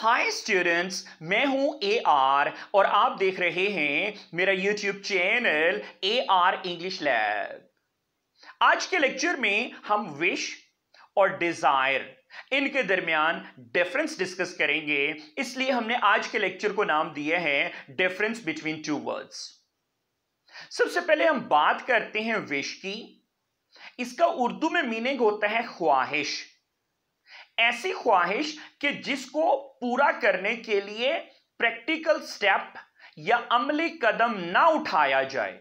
hi students मैं हूं A R और आप देख रहे हैं मेरा YouTube channel A R English lab आज के लेक्चर में हम विश और डिजायर इनके दरमियान डिफरेंस डिस्कस करेंगे इसलिए हमने आज के लेक्चर को नाम दिया है डिफरेंस बिटवीन टू वर्ड्स सबसे पहले हम बात करते हैं विश की इसका उर्दू में मीनिंग होता है ख्वाहिश ऐसी ख्वाहिश कि जिसको पूरा करने के लिए प्रैक्टिकल स्टेप या अमली कदम ना उठाया जाए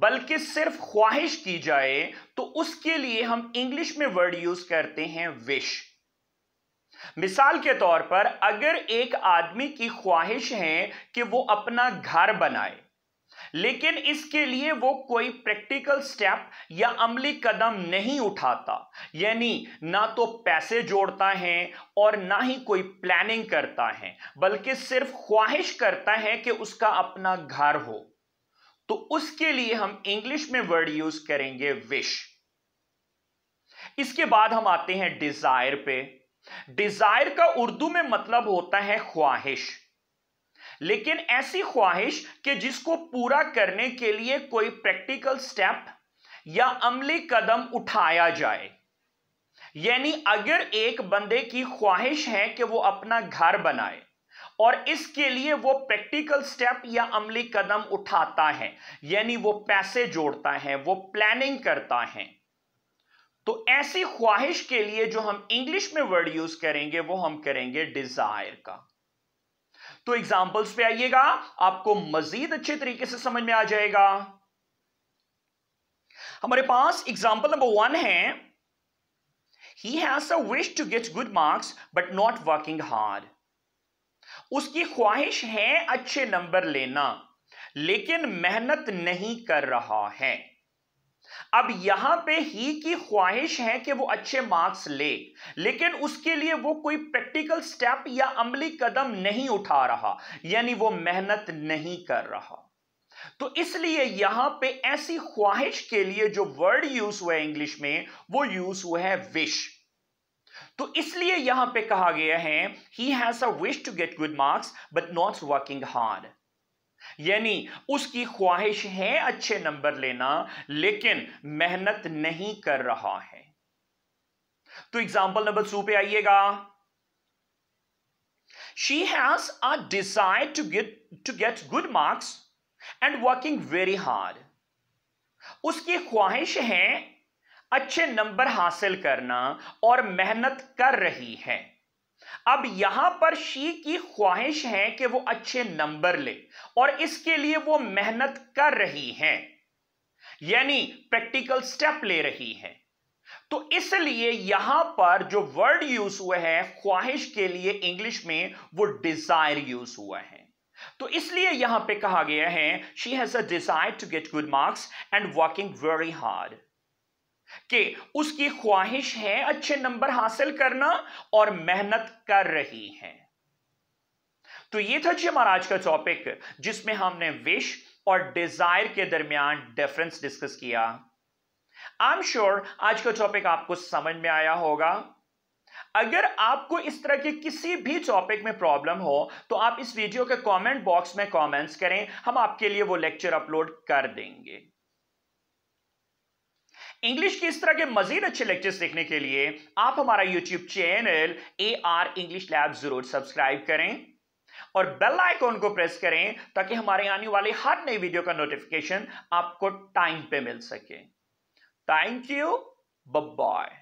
बल्कि सिर्फ ख्वाहिश की जाए तो उसके लिए हम इंग्लिश में वर्ड यूज करते हैं विश मिसाल के तौर पर अगर एक आदमी की ख्वाहिश है कि वो अपना घर बनाए लेकिन इसके लिए वो कोई प्रैक्टिकल स्टेप या अमली कदम नहीं उठाता यानी ना तो पैसे जोड़ता है और ना ही कोई प्लानिंग करता है बल्कि सिर्फ ख्वाहिश करता है कि उसका अपना घर हो तो उसके लिए हम इंग्लिश में वर्ड यूज करेंगे विश इसके बाद हम आते हैं डिजायर पे डिजायर का उर्दू में मतलब होता है ख्वाहिश लेकिन ऐसी ख्वाहिश कि जिसको पूरा करने के लिए कोई प्रैक्टिकल स्टेप या अमली कदम उठाया जाए यानी अगर एक बंदे की ख्वाहिश है कि वो अपना घर बनाए और इसके लिए वो प्रैक्टिकल स्टेप या अमली कदम उठाता है यानी वो पैसे जोड़ता है वो प्लानिंग करता है तो ऐसी ख्वाहिश के लिए जो हम इंग्लिश में वर्ड यूज करेंगे वो हम करेंगे डिजायर का तो एग्जाम्पल्स पे आइएगा आपको मजीद अच्छे तरीके से समझ में आ जाएगा हमारे पास एग्जाम्पल नंबर वन है he has a wish to get good marks but not working hard उसकी ख्वाहिश है अच्छे नंबर लेना लेकिन मेहनत नहीं कर रहा है अब यहां पे ही की ख्वाहिश है कि वो अच्छे मार्क्स ले लेकिन उसके लिए वो कोई प्रैक्टिकल स्टेप या अमली कदम नहीं उठा रहा यानी वो मेहनत नहीं कर रहा तो इसलिए यहां पे ऐसी ख्वाहिश के लिए जो वर्ड यूज हुआ है इंग्लिश में वो यूज हुआ है विश तो इसलिए यहां पे कहा गया है he has a wish to get good marks but not working hard यानी उसकी ख्वाहिश है अच्छे नंबर लेना लेकिन मेहनत नहीं कर रहा है तो एग्जाम्पल नंबर टू पे आइएगा she has a desire to get to get good marks and working very hard उसकी ख्वाहिश है अच्छे नंबर हासिल करना और मेहनत कर रही है अब यहां पर शी की ख्वाहिश है कि वो अच्छे नंबर ले और इसके लिए वो मेहनत कर रही हैं यानी प्रैक्टिकल स्टेप ले रही हैं तो इसलिए यहां पर जो वर्ड यूज हुए हैं ख्वाहिश के लिए इंग्लिश में वो डिजायर यूज हुआ है तो इसलिए यहां पे कहा गया है she has a desire to get good marks and working very hard कि उसकी ख्वाहिश है अच्छे नंबर हासिल करना और मेहनत कर रही है तो ये था जी हमारा आज का टॉपिक जिसमें हमने विश और डिजायर के दरमियान डिफरेंस डिस्कस किया आई एम श्योर आज का टॉपिक आपको समझ में आया होगा अगर आपको इस तरह के किसी भी टॉपिक में प्रॉब्लम हो तो आप इस वीडियो के कमेंट बॉक्स में कमेंट्स करें हम आपके लिए वो लेक्चर अपलोड कर देंगे इंग्लिश के इस तरह के मजीद अच्छे लेक्चर्स देखने के लिए आप हमारा YouTube channel A R English lab जरूर सब्सक्राइब करें और बेल आइकॉन को प्रेस करें ताकि हमारे आने वाले हर नई वीडियो का नोटिफिकेशन आपको टाइम पे मिल सके थैंक यू बाय